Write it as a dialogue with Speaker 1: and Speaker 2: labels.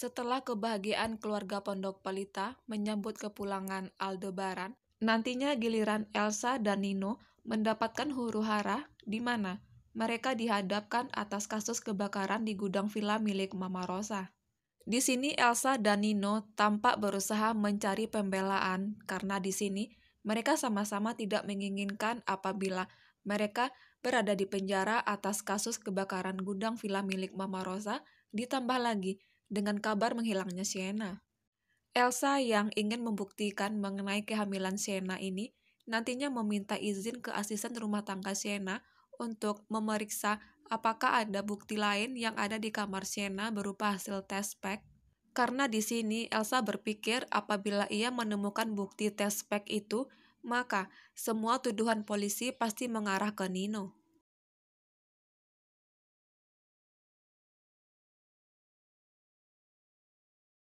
Speaker 1: Setelah kebahagiaan keluarga Pondok Pelita menyambut kepulangan Aldebaran, nantinya giliran Elsa dan Nino mendapatkan huru hara di mana mereka dihadapkan atas kasus kebakaran di gudang villa milik Mama Rosa. Di sini Elsa dan Nino tampak berusaha mencari pembelaan karena di sini mereka sama-sama tidak menginginkan apabila mereka berada di penjara atas kasus kebakaran gudang villa milik Mama Rosa, ditambah lagi dengan kabar menghilangnya Sienna. Elsa yang ingin membuktikan mengenai kehamilan Sienna ini nantinya meminta izin ke asisten rumah tangga Sienna untuk memeriksa apakah ada bukti lain yang ada di kamar Sienna berupa hasil tes pack. Karena di sini Elsa berpikir apabila ia menemukan bukti tes pack itu, maka semua tuduhan polisi pasti mengarah ke Nino.